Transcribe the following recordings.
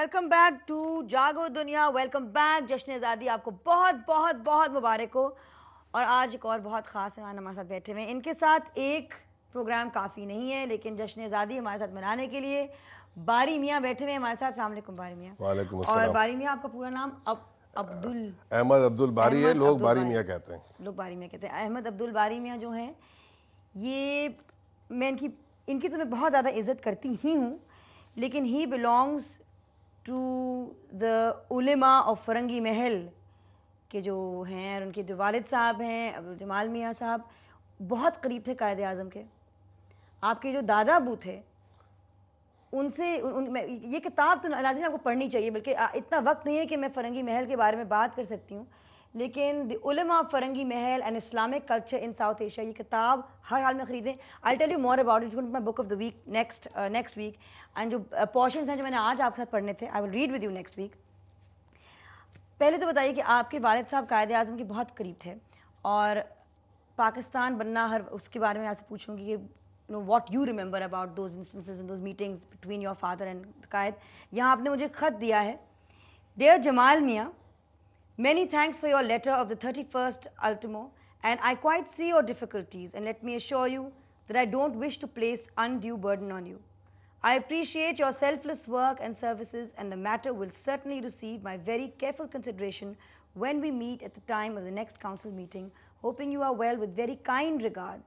Welcome back to जागो दुनिया welcome back जश्न आज़ादी आपको बहुत बहुत बहुत मुबारक हो और आज एक और बहुत ख़ास मेहमान हमारे साथ बैठे हुए हैं इनके साथ एक प्रोग्राम काफ़ी नहीं है लेकिन जश्न आज़ादी हमारे साथ मनाने के लिए बारी मियाँ बैठे हुए हैं हमारे साथ सलामकुम बारी मियाँ और बारी मियाँ आपका पूरा नाम अब अब्दुल अहमद अब्दुल बारी है लोग बारी मियाँ कहते हैं लोग बारी मियाँ कहते हैं अहमद अब्दुल बारी मियाँ जो हैं ये मैं इनकी इनकी तो मैं बहुत ज़्यादा इज्जत करती ही हूँ लेकिन he belongs to the ulema of Farangi Mahal के जो हैं और उनके जो वालद साहब हैं अब्दुल जमाल मियाँ साहब बहुत करीब थे कायद अजम के आपके जो दादा अबू थे उनसे उन, उन ये किताब तो नाजिन आपको पढ़नी चाहिए बल्कि इतना वक्त नहीं है कि मैं फरंगी महल के बारे में बात कर सकती हूँ लेकिन the of Farangi Mahal and Islamic culture in South Asia ये किताब हर हाल में खरीदें I tell you more about it my book of the week next next week and जो पोर्शन uh, हैं जो मैंने आज आपके साथ पढ़ने थे I will read with you next week पहले तो बताइए कि आपके वालद साहब कायद अजम के बहुत करीब थे और पाकिस्तान बनना हर उसके बारे में आपसे पूछूंगी कि no what you remember about those instances in those meetings between your father and Quaid यहाँ आपने मुझे ख़त दिया है डेयर जमाल मियाँ Many thanks for your letter of the 31st ultimo and I quite see your difficulties and let me assure you that I don't wish to place undue burden on you. I appreciate your selfless work and services and the matter will certainly receive my very careful consideration when we meet at the time of the next council meeting. Hoping you are well with very kind regards.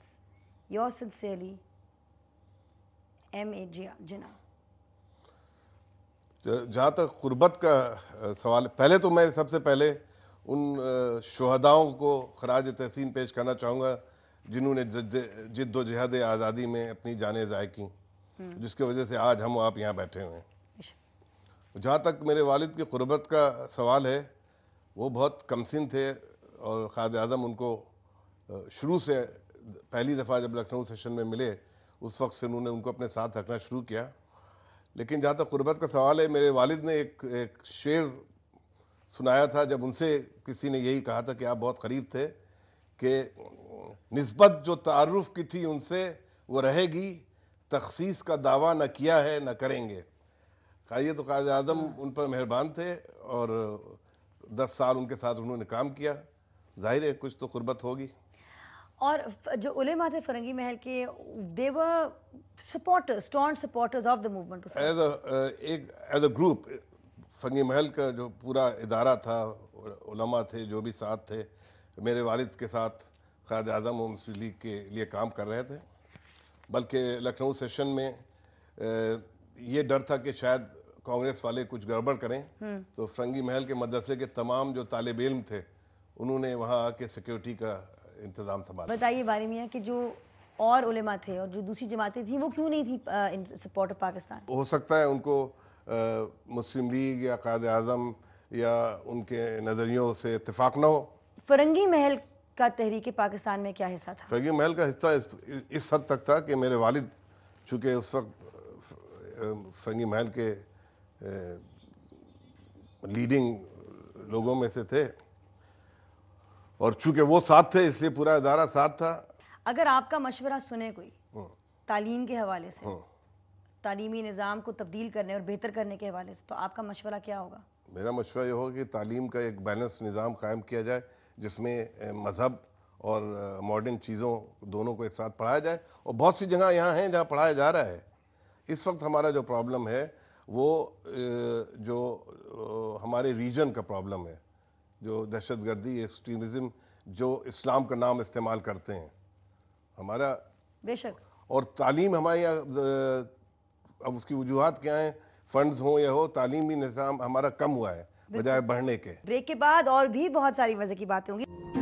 Yours sincerely, M.A. Jinnah. जहाँ तक गुर्बत का सवाल पहले तो मैं सबसे पहले उन शहदाओं को खराज तहसीन पेश करना चाहूँगा जिन्होंने जिद्दोजहद आज़ादी में अपनी जानें ज़ाय की हम्म। जिसकी वजह से आज हम आप यहाँ बैठे हुए हैं अच्छा। जहाँ तक मेरे वालिद की गुर्बत का सवाल है वो बहुत कमसिन थे और खाद आजम उनको शुरू से पहली दफ़ा जब लखनऊ सेशन में मिले उस वक्त से उन्होंने उनको अपने साथ रखना शुरू किया लेकिन जहाँ तक गुरबत का सवाल है मेरे वालिद ने एक एक शेर सुनाया था जब उनसे किसी ने यही कहा था कि आप बहुत करीब थे कि नस्बत जो तारुफ की थी उनसे वो रहेगी तखसीस का दावा न किया है न करेंगे खाइए तो काज आदम हाँ। उन पर मेहरबान थे और दस साल उनके साथ उन्होंने काम किया जाहिर है कुछ तो गुरबत होगी और जो उलेमा थे फरंगी महल के devout supporters staunch supporters of the movement as एक as a group Farangi Mahal का जो पूरा इदारा था उलमा थे जो भी साथ थे मेरे वालिद के साथ कायद आजम और मुस्लिम लीग के लिए काम कर रहे थे बल्कि लखनऊ सेशन में ये डर था कि शायद कांग्रेस वाले कुछ गड़बड़ करें हम्म। तो फरंगी महल के मदरसे के तमाम जो तालब इम थे उन्होंने वहाँ आके सिक्योरिटी का इंतजाम संभाला बताइए बारे मियाँ कि जो और उलेमा थे और जो दूसरी जमातें थी वो क्यों नहीं थी इन सपोर्ट ऑफ पाकिस्तान हो सकता है उनको आ, मुस्लिम लीग या कायद आजम या उनके नज़रियों से इतफाक ना हो फरंगी महल का तहरीक पाकिस्तान में क्या हिस्सा था फरंगी महल का हिस्सा इस, इस हद तक था कि मेरे वालिद चूंकि उस वक्त फरंगी महल के लीडिंग लोगों में से थे और चूंकि वो साथ थे इसलिए पूरा इदारा साथ था अगर आपका मशवरा सुने कोई हाँ। तालीम के हवाले से हाँ। तालीमी निज़ाम को तब्दील करने और बेहतर करने के हवाले से तो आपका मशवरा क्या होगा मेरा मशवरा यह होगा कि तालीम का एक बैलेंस निज़ाम कायम किया जाए जिसमें मज़हब और मॉडर्न चीज़ों दोनों को एक साथ पढ़ाया जाए और बहुत सी जगह यहाँ हैं जहाँ पढ़ाया जा रहा है इस वक्त हमारा जो प्रॉब्लम है वो जो हमारे रीजन का प्रॉब्लम है जो दहशत गर्दी जो इस्लाम का नाम इस्तेमाल करते हैं हमारा बेशक और तालीम हमारे यहाँ अब उसकी वजूहत क्या है फंड्स हों या हो तालीमी निज़ाम हमारा कम हुआ है बजाय बढ़ने के ब्रेक के बाद और भी बहुत सारी वजह की बातें होंगी